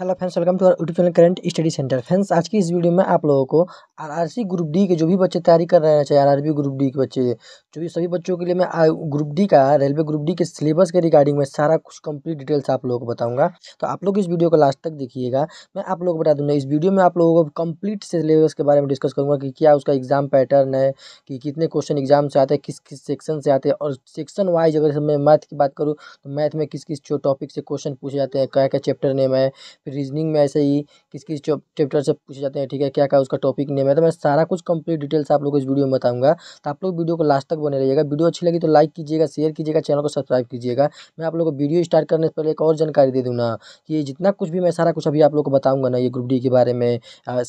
hello friends welcome to our YouTube channel current study centre friends आज की इस video में आप लोगों को आरआरसी ग्रुप डी के जो भी बच्चे तैयारी कर रहे हैं चाहे आरआरबी ग्रुप डी के बच्चे जो भी सभी बच्चों के लिए मैं ग्रुप डी का रेलवे ग्रुप डी के सिलेबस के रिगार्डिंग में सारा कुछ कंप्लीट डिटेल्स आप लोगों को बताऊंगा तो आप लोग इस वीडियो को लास्ट तक देखिएगा मैं आप लोग को बता दूंगा इस वीडियो में आप लोगों को कंप्लीट सिलेबस के बारे में डिस्कस करूँगा कि क्या उसका एग्जाम पैटर्न है कि कितने क्वेश्चन एग्जाम से आते हैं किस किस सेक्शन से आते हैं और सेक्शन वाइज अगर मैं मैथ की बात करूँ तो मैथ में किस किस टॉपिक से क्वेश्चन पूछे जाते हैं क्या क्या चैप्टर नेम है फिर रीजनिंग में ऐसे ही किस किस चैप्टर से पूछे जाते हैं ठीक है क्या क्या उसका टॉपिक नेम है तो मैं सारा कुछ कंप्लीट डिटेल्स आप लोग को इस वीडियो में बताऊंगा तो आप लोग वीडियो को लास्ट तक बने रहिएगा वीडियो अच्छी लगी तो लाइक कीजिएगा शेयर कीजिएगा चैनल को सब्सक्राइब कीजिएगा मैं आप लोग को वीडियो स्टार्ट करने से पहले एक और जानकारी दे दूँ ना कि जितना कुछ भी मैं सारा कुछ अभी आप लोग को बताऊँगा ना ये ग्रुप डी के बारे में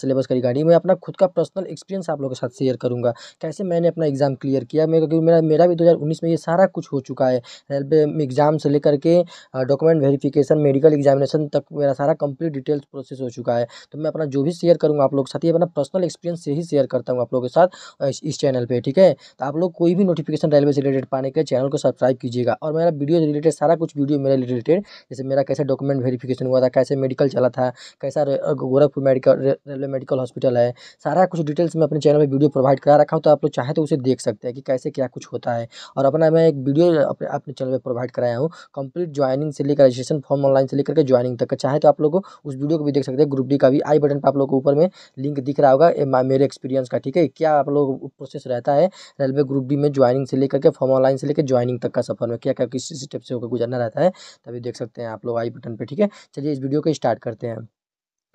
सिलेबस का रिगार्डिंग मैं अपना खुद का पर्सनल एक्सपीरियंस आप लोग के साथ शेयर करूँगा कैसे मैंने अपना एग्ज़ाम क्लियर किया मेरे क्योंकि मेरा मेरा भी दो में ये सारा कुछ हो चुका है रेलवे एग्ज़ाम से लेकर के डॉक्यूमेंट वेरिफिकेशन मेडिकल एग्जामिनेशन तक मेरा सारा कंप्लीट डिटेल्स प्रोसेस हो चुका है तो मैं अपना जो भी शेयर करूँगा आप लोग के साथ ही अपना पर्सनल एक्सपीरियंस से ही शेयर करता हूँ आप लोगों के साथ इस चैनल पर ठीक है तो आप लोग कोई भी नोटिफिकेशन रेलवे से रिलेटेड पाने के चैनल को सब्सक्राइब कीजिएगा और मेरा वीडियो रिलेटेड सारा कुछ वीडियो मेरे रिलेटेड जैसे मेरा कैसे डॉक्यूमेंट वेरिफिकेशन हुआ था कैसे मेडिकल चला था कैसा Gorakhpur medical railway medical hospital है सारा कुछ डिटेल्स मैं अपने चैनल पर वीडियो प्रोवाइड करा रखा हूँ तो आप लोग चाहे तो उसे देख सकते हैं कि कैसे क्या कुछ होता है और अपना मैं एक वीडियो अपने अपने चैनल पर प्रोवाइड कराया हूँ कंप्लीट ज्वाइनिंग से लेकर रजिस्ट्रेशन फॉर्म ऑनलाइन से लेकर के ज्वाइनिंग तक चाहे तो आप लोग को उस वीडियो को भी देख सकते हैं ग्रुप डी का भी आई बटन पर आप लोग को ऊपर में लिंक दिख रहा होगा मेरे एक्सपीरियंस का ठीक है क्या आप लोग प्रोसेस रहता है रेलवे ग्रुप डी में ज्वाइनिंग से लेकर के फॉर्म ऑनलाइन से लेकर ज्वाइनिंग तक का सफर में क्या क्या किस स्टेप से होकर गुजरना रहता है तभी देख सकते हैं आप लोग आई बटन पर ठीक है चलिए इस वीडियो को स्टार्ट करते हैं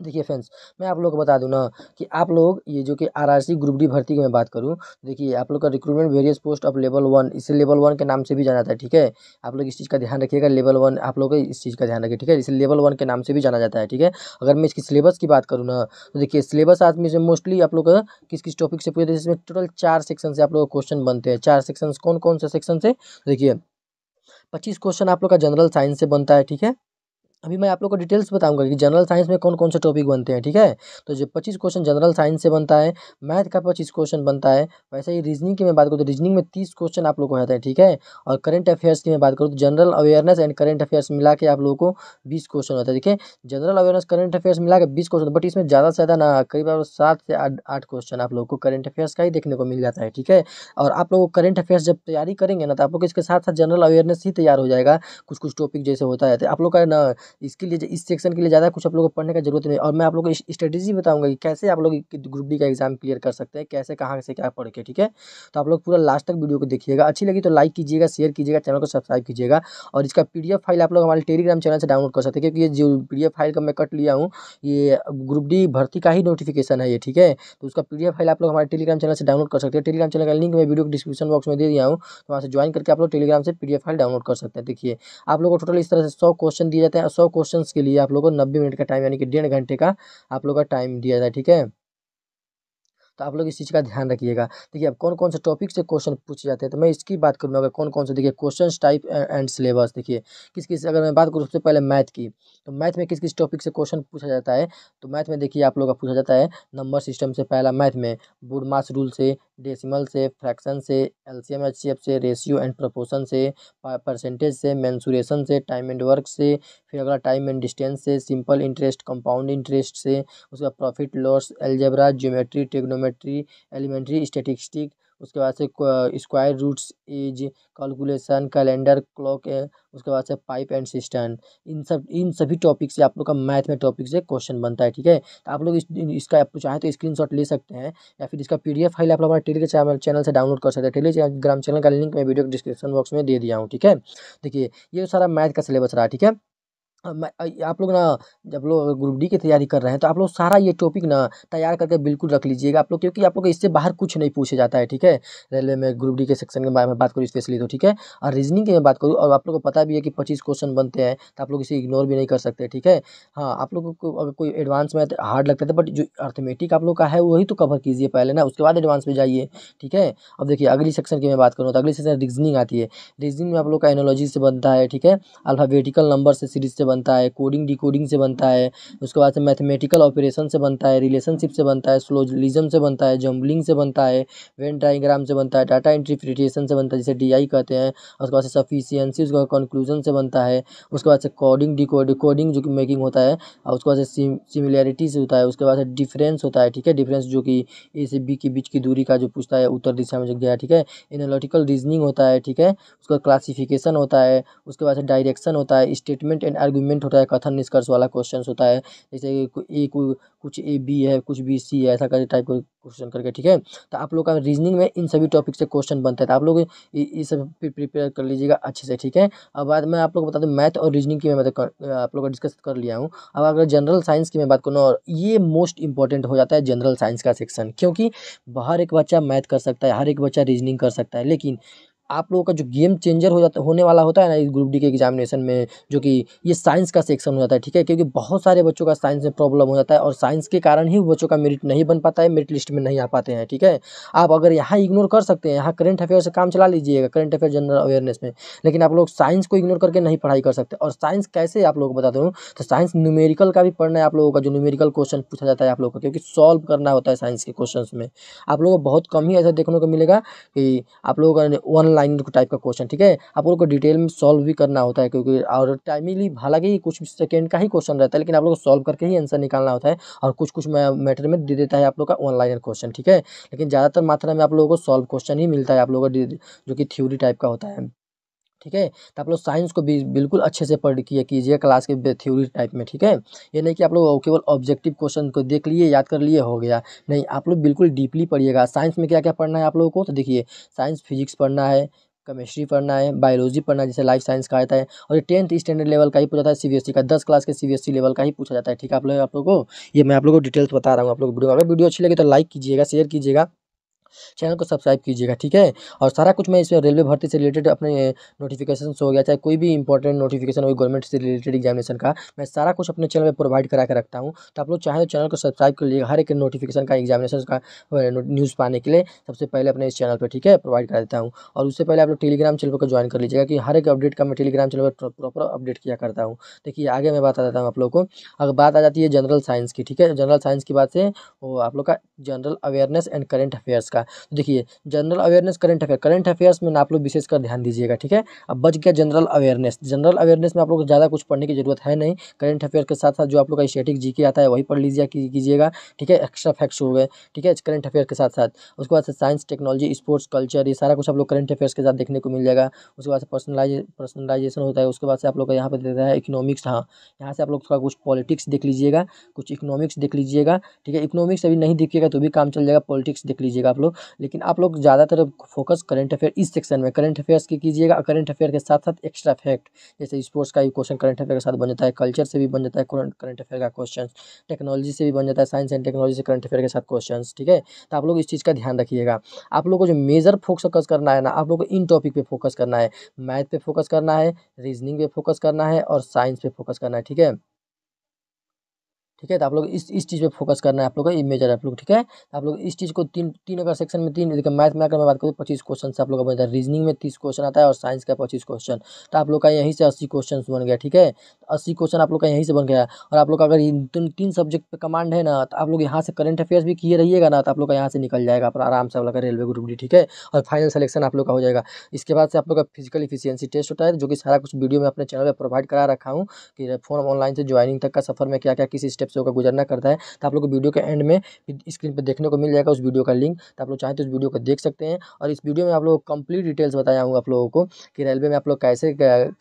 देखिए फ्रेंड्स मैं आप लोग को बता दूँ ना कि आप लोग ये जो कि आरआरसी ग्रुप डी भर्ती की मैं बात करूँ देखिए आप लोग का recruitment various post of level one इसे लेवल वन के नाम से भी जाना जाता है ठीक है आप लोग इस चीज़ का ध्यान रखिएगा लेवल वन आप लोग इस चीज़ का ध्यान रखिए ठीक है इसे लेवल वन के नाम से भी जाना जाता है ठीक है अगर मैं इसकी सिलेबस की बात करूँ ना तो देखिए सिलेबस आदमी से मोस्टली आप लोग किस किस टॉपिक से पूछा जिसमें टोटल चार सेक्शन से आप लोग क्वेश्चन बनते हैं चार सेक्शन कौन कौन से सेक्शन से देखिए पच्चीस क्वेश्चन आप लोग का जनरल साइंस से बनता है ठीक है अभी मैं आप लोग को डिटेल्स बताऊंगा कि जनरल साइंस में कौन कौन से टॉपिक बनते हैं ठीक है तो जो पच्चीस क्वेश्चन जनरल साइंस से बनता है मैथ का पच्चीस क्वेश्चन बनता है वैसे ही रीजनिंग की मैं बात करूँ तो रीजनिंग में तीस क्वेश्चन आप लोग को रहता है ठीक है और करंट अफेयर्स की मैं बात करूँ तो general awareness and current affairs मिला के आप लोगों को बीस क्वेश्चन होता है ठीक है जनरल अवेयरनेस करंट अफेयर्स मिला के बीस क्वेश्चन बट इसमें ज़्यादा से ज़्यादा ना करीब आप सात से आठ क्वेश्चन आप लोग को करंट अफेयर्स का ही देखने को मिल जाता है ठीक है और आप लोग करंट अफेयर्स जब तैयारी करेंगे ना तो आप लोग इसके साथ साथ जनरल अवेयरनेस ही तैयार हो जाएगा कुछ कुछ टॉपिक जैसे होता है तो आप लोग का ना इसके लिए इस सेक्शन के लिए ज़्यादा कुछ आप लोगों को पढ़ने का जरूरत नहीं और मैं आप लोगों को स्ट्रेटेजी बताऊंगा कि कैसे आप लोग ग्रुप डी का एग्जाम क्लियर कर सकते हैं कैसे कहाँ से क्या पढ़ के ठीक है तो आप लोग पूरा लास्ट तक वीडियो को देखिएगा अच्छी लगी तो लाइक कीजिएगा शेयर कीजिएगा चैनल को सब्सक्राइब कीजिएगा और इसका पी फाइल आप लोग हमारे टेलीग्राम चैनल से डाउनलोड कर सकते हैं क्योंकि ये जो पी फाइल का मैं कट लिया हूँ ये ग्रुप डी भर्ती का ही नोटिफिकेशन है ये ठीक है तो उसका पी फाइल आप लोग हमारे टेलीग्राम चैनल से डाउनलोड कर सकते हैं टेलीग्राम चैनल का लिंक मैं वीडियो को डिस्क्रिप्शन बॉक्स में दे दिया हूँ तो वहाँ से ज्वाइन करके आप लोग टेलीग्राम से पी फाइल डाउनलोड कर सकते हैं देखिए आप लोग को टोटल इस तरह से सौ क्वेश्चन दिए जाते हैं सौ क्वेश्चन के लिए आप लोगों को नब्बे मिनट का टाइम यानी कि डेढ़ घंटे का आप लोग का टाइम दिया जाए ठीक है तो आप लोग इस चीज़ का ध्यान रखिएगा देखिए अब कौन कौन से टॉपिक से क्वेश्चन पूछे जाते हैं तो मैं इसकी बात करूँगा अगर कौन कौन से देखिए क्वेश्चन टाइप एंड सिलेबस देखिए किस किस अगर मैं बात करूँ सबसे पहले मैथ की तो मैथ में किस किस टॉपिक से क्वेश्चन पूछा जाता है तो मैथ में देखिए आप लोग का पूछा जाता है नंबर सिस्टम से पहला मैथ में बुड मास रूल से डेसिमल से फ्रैक्शन से एलसीएम एचसीएफ से रेशियो एंड प्रोपोर्शन से परसेंटेज से मैंसूरेशन से टाइम एंड वर्क से फिर अगला टाइम एंड डिस्टेंस से सिंपल इंटरेस्ट कंपाउंड इंटरेस्ट से उसका profit loss algebra geometry trigonometry geometry elementary statistic उसके बाद से square roots age calculation calendar clock उसके बाद से पाइप एंड सिस्टम इन सब इन सभी टॉपिक से आप लोग का मैथ में टॉपिक से क्वेश्चन बनता है ठीक है तो आप लोग इस, इसका आप चाहें तो स्क्रीनशॉट ले सकते हैं या फिर इसका पीडीएफ फाइल आप लोग हमारे टेलीग्राम चैनल से डाउनलोड कर सकते हैं टेलीग्राम चैनल का लिंक मैं वीडियो डिस्क्रिप्शन बॉक्स में दे दिया हूँ ठीक है देखिए ये सारा मैथ का सिलेबस रहा ठीक है आप लोग ना जब लोग ग्रुप डी की तैयारी कर रहे हैं तो आप लोग सारा ये टॉपिक ना तैयार करके बिल्कुल रख लीजिएगा आप लोग क्योंकि आप लोग इससे बाहर कुछ नहीं पूछा जाता है ठीक है रेलवे में ग्रुप डी के सेक्शन के बारे में बात करूँ स्पेशली तो ठीक है और रीजनिंग की मैं बात करूँ और आप लोग को पता भी है कि पच्चीस क्वेश्चन बनते हैं तो आप लोग इसे इग्नोर भी नहीं कर सकते ठीक है हाँ आप लोग को अगर कोई एडवांस में हार्ड लगता था तो बट जो अर्थमेटिक आप लोग का है वही तो कवर कीजिए पहले ना उसके बाद एडवांस में जाइए ठीक है अब देखिए अगली सेक्शन की मैं बात करूँ तो अगली सेक्शन रीजनिंग आती है रीजनिंग में आप लोग का एनोलॉजी से बनता है ठीक है अल्फाबेटिकल नंबर से सीरीज से बनता है कोडिंग डिकोडिंग से बनता है उसके बाद से मैथमेटिकल ऑपरेशन से बनता है रिलेशनशिप से बनता है स्लोजलिज्म से बनता है जम्बलिंग से बनता है वेन डाइग्राम से बनता है डाटा इंटरप्रिटेशन से बनता है जिसे डी कहते हैं उसके बाद से सफिशियंसी उसके कंक्लूजन से बनता है उसके बाद से कोडिंग डिकोड कोडिंग जो कि मेकिंग होता है और उसके बाद से सिमिलैरिटी से होता है उसके बाद से डिफरेंस होता है ठीक है डिफरेंस जो कि ए से बी के बीच की दूरी का जो पूछता है उत्तर दिशा में जो गया ठीक है एनोलॉटिकल रीजनिंग होता है ठीक है उसका क्लासिफिकेशन होता है उसके बाद से डायरेक्शन होता है स्टेटमेंट एंड आर्ग्यू आर्ग्यूमेंट होता है कथन निष्कर्ष वाला क्वेश्चन होता है जैसे ए कुछ ए बी है कुछ बी सी है ऐसा करके टाइप का क्वेश्चन करके ठीक है तो आप लोग का रीजनिंग में इन सभी टॉपिक से क्वेश्चन बनता है तो आप लोग ये सब प्रिपेयर कर लीजिएगा अच्छे से ठीक है अब बाद में आप लोग बता दूँ मैथ और रीजनिंग की मैं मतलब आप लोग का डिस्कस कर लिया हूँ अब अगर जनरल साइंस की मैं बात करूँ और ये मोस्ट इंपॉर्टेंट हो जाता है जनरल साइंस का सेक्शन क्योंकि हर एक बच्चा मैथ कर सकता है हर एक बच्चा रीजनिंग कर सकता है लेकिन आप लोगों का जो गेम चेंजर हो जाता होने वाला होता है ना इस ग्रुप डी के एग्जामिनेशन में जो कि ये साइंस का सेक्शन हो जाता है ठीक है क्योंकि बहुत सारे बच्चों का साइंस में प्रॉब्लम हो जाता है और साइंस के कारण ही बच्चों का मेरिट नहीं बन पाता है मेरिट लिस्ट में नहीं आ पाते हैं ठीक है आप अगर यहाँ इग्नोर कर सकते हैं यहाँ करंट अफेयर से काम चला लीजिएगा करंट अफेयर जनरल अवेयरनेस में लेकिन आप लोग साइंस को इग्नोर करके नहीं पढ़ाई कर सकते और साइंस कैसे आप लोग को बताते दूँ तो साइंस न्यूमेरिकल का भी पढ़ना है आप लोगों का जो न्यूमेरिकल क्वेश्चन पूछा जाता है आप लोगों का क्योंकि सॉल्व करना होता है साइंस के क्वेश्चन में आप लोगों को बहुत कम ही ऐसा देखने को मिलेगा कि आप लोगों का ऑनलाइन लाइन टाइप का क्वेश्चन ठीक है आप लोग को डिटेल में सॉल्व भी करना होता है क्योंकि और टाइमिंगली हालांकि कुछ सेकेंड का ही क्वेश्चन रहता है लेकिन आप लोग को सॉल्व करके ही आंसर निकालना होता है और कुछ कुछ मैटर में दे देता है आप लोग का ऑनलाइन क्वेश्चन ठीक है लेकिन ज़्यादातर मात्रा में आप लोगों को सॉल्व क्वेश्चन ही मिलता है आप लोगों को जो कि थ्योरी टाइप का होता है ठीक है तो आप लोग साइंस को भी बिल्कुल अच्छे से पढ़ किया कीजिए क्लास के थ्योरी टाइप में ठीक है ये नहीं कि आप लोग केवल ऑब्जेक्टिव क्वेश्चन को देख लिए याद कर लिए हो गया नहीं आप लोग बिल्कुल डीपली पढ़िएगा साइंस में क्या क्या पढ़ना है आप लोगों को तो देखिए साइंस फिजिक्स पढ़ना है केमिस्ट्री पढ़ना है बायोलॉजी पढ़ना है जैसे लाइफ साइंस का आता है और ये टेंथ स्टैंडर्ड लेवल का ही पूछा जाता है सीबीएसई e का दस क्लास के सीबीएसई लेवल e का ही पूछा जाता है ठीक है आप लोग आप लोगों को ये मैं आप लोगों को डिटेल्स बता रहा हूँ आप लोग वीडियो अगर वीडियो अच्छी लगी तो लाइक कीजिएगा शेयर कीजिएगा चैनल को सब्सक्राइब कीजिएगा ठीक है और सारा कुछ मैं इसमें रेलवे भर्ती से रिलेटेड अपने नोटिफिकेशन हो गया चाहे कोई भी इंपॉर्टेंट नोटिफिकेशन हो गवर्नमेंट से रिलेटेड एग्जामिनेशन का मैं सारा कुछ अपने चैनल में प्रोवाइड करा के रखता हूँ तो आप लोग चाहे तो चैनल को सब्सक्राइब कर लीजिएगा हर एक नोटिफिकेशन का एग्जामिनेशन का न्यूज़ पाने के लिए सबसे पहले अपने इस चैनल पर ठीक है प्रोवाइड करा देता हूँ और उससे पहले आप लोग टेलीग्राम चैनल पर ज्वाइन कर लीजिएगा कि हर एक अपडेट का मैं टेलीग्राम चैनल पर प्रॉपर अपडेट किया करता हूँ देखिए आगे मैं बता देता हूँ आप लोग को अगर बात आ जाती है जनरल साइंस की ठीक है जनरल साइंस की बात से वो आप लोग का general awareness and current affairs का का तो देखिए general awareness current affair current affairs में आप लोग विशेषकर ध्यान दीजिएगा ठीक है अब बच गया जनरल अवेयरनेस जनरल अवेयरनेस में आप लोग ज़्यादा कुछ पढ़ने की जरूरत है नहीं करंट अफेयर के साथ साथ जो आप लोग का स्टेटिक जी आता है वही पढ़ लीजिए कीजिएगा ठीक है एक्स्ट्रा फैक्ट्स हो गए ठीक है करंट अफेयर के साथ साथ उसके बाद साइंस टेक्नोलॉजी स्पोर्ट्स कल्चर ये सारा कुछ आप लोग करंट अफेयर्स के साथ देखने को मिल जाएगा उसके बाद पर्सनलाइज पर्सनलाइजेशन होता है उसके बाद से आप लोग का यहाँ पर देता है इकोनॉमिक्स हाँ यहाँ से आप लोग थोड़ा कुछ पॉलिटिक्स देख लीजिएगा कुछ इकोनॉमिक्स देख लीजिएगा ठीक है इकोनॉमिक्स अभी नहीं देखिएगा तो भी काम चल जाएगा पॉलिटिक्स देख लीजिएगा आप लोग लेकिन आप लोग ज़्यादातर फोकस करंट अफेयर इस सेक्शन में करंट अफेयर्स की कीजिएगा करंट अफेयर के साथ साथ एक्स्ट्रा फैक्ट जैसे स्पोर्ट्स का भी क्वेश्चन करंट अफेयर के साथ बन जाता है कल्चर से भी बन जाता है करंट अफेयर का क्वेश्चन टेक्नोलॉजी से भी बन जाता है साइंस एंड टेक्नोलॉजी से करंट अफेयर के साथ क्वेश्चन ठीक है तो आप लोग इस चीज़ का ध्यान रखिएगा आप लोग को जो मेजर फोकस करना है ना आप लोग को इन टॉपिक पर फोकस करना है मैथ पे फोकस करना है रीजनिंग पे फोकस करना है और साइंस पे फोकस करना है ठीक है ठीक है तो आप लोग इस इस चीज़ पे फोकस करना है आप लोग का ये मेजर आप लोग ठीक है आप लोग इस चीज़ को तीन तीन अगर सेक्शन में तीन देखिए मैथ में अगर मैं बात करूँ पच्चीस क्वेश्चन आप लोग का बनता है रीजनिंग में तीस क्वेश्चन आता है और साइंस का पच्चीस क्वेश्चन तो आप लोग का यहीं से अस्सी क्वेश्चन बन गया ठीक है अस्सी क्वेश्चन आप लोग का यहीं से बन गया और आप लोग का अगर तीन तीन सब्जेक्ट पर कमांड है ना तो आप लोग यहाँ से करंट अफेयर्स भी किए रहिएगा ना तो आप लोग का यहाँ से निकल जाएगा अपना आराम से आप लोग का रेलवे ग्रुप डी ठीक है और फाइनल सेलेक्शन आप लोग का हो जाएगा इसके बाद से आप लोग का फिजिकल इफिशियंसी टेस्ट होता है जो कि सारा कुछ वीडियो में अपने चैनल पर प्रोवाइड करा रखा हूँ कि फॉर्म ऑनलाइन से ज्वाइनिंग तक का सफर में क्या क्या किसी स्टेप से होकर गुजरना करता है तो आप लोग को वीडियो के एंड में स्क्रीन पर देखने को मिल जाएगा उस वीडियो का लिंक तो आप लोग चाहें तो उस वीडियो को देख सकते हैं और इस वीडियो में आप लोग कंप्लीट डिटेल्स बताया हूँ आप लोगों को कि रेलवे में आप लोग कैसे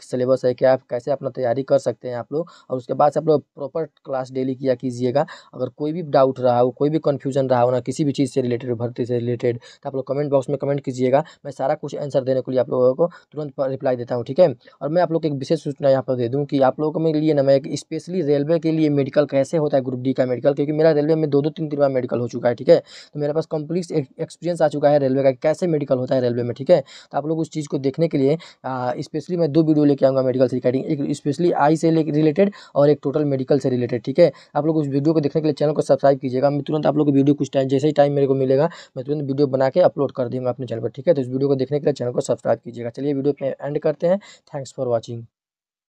सिलेबस है क्या कैसे अपना तैयारी कर सकते हैं आप लोग और उसके बाद से आप लोग प्रॉपर क्लास डेली किया कीजिएगा अगर कोई भी डाउट रहा हो कोई भी कन्फ्यूजन रहा हो ना किसी भी चीज़ से रिलेटेड भर्ती से रिलेटेड तो आप लोग कमेंट बॉक्स में कमेंट कीजिएगा मैं सारा कुछ आंसर देने के लिए आप लोगों को तुरंत रिप्लाई देता हूँ ठीक है और मैं आप लोग को एक विशेष सूचना यहाँ पर दे दूँ कि आप लोगों के लिए ना मैं एक स्पेशली रेलवे के लिए मेडिकल कैसे होता है ग्रुप डी का मेडिकल क्योंकि मेरा रेलवे में दो दो तीन तीन बार मेडिकल हो चुका है ठीक है तो मेरे पास कम्प्लीट एक्सपीरियंस आ चुका है रेलवे का कैसे मेडिकल होता है रेलवे में ठीक है तो आप लोग उस चीज़ को देखने के लिए स्पेशली मैं दो वीडियो लेके आऊँगा मेडिकल से रिकार्डिंग एक स्पेशली आई से रिलेटेड और एक टोटल मेडिकल से रिलेटेड ठीक है आप लोग उस वीडियो को देखने के लिए चैनल को सब्सक्राइब कीजिएगा मैं तुरंत आप लोग वीडियो कुछ टाइम जैसे ही टाइम मेरे को मिलेगा मैं तुरंत वीडियो बना के अपलोड कर दूँगा अपने चैनल पर ठीक है तो इस वीडियो को देखने के लिए चैनल को सब्सक्राइब कीजिएगा चलिए वीडियो एंड करते हैं थैंक्स फॉर वॉचिंग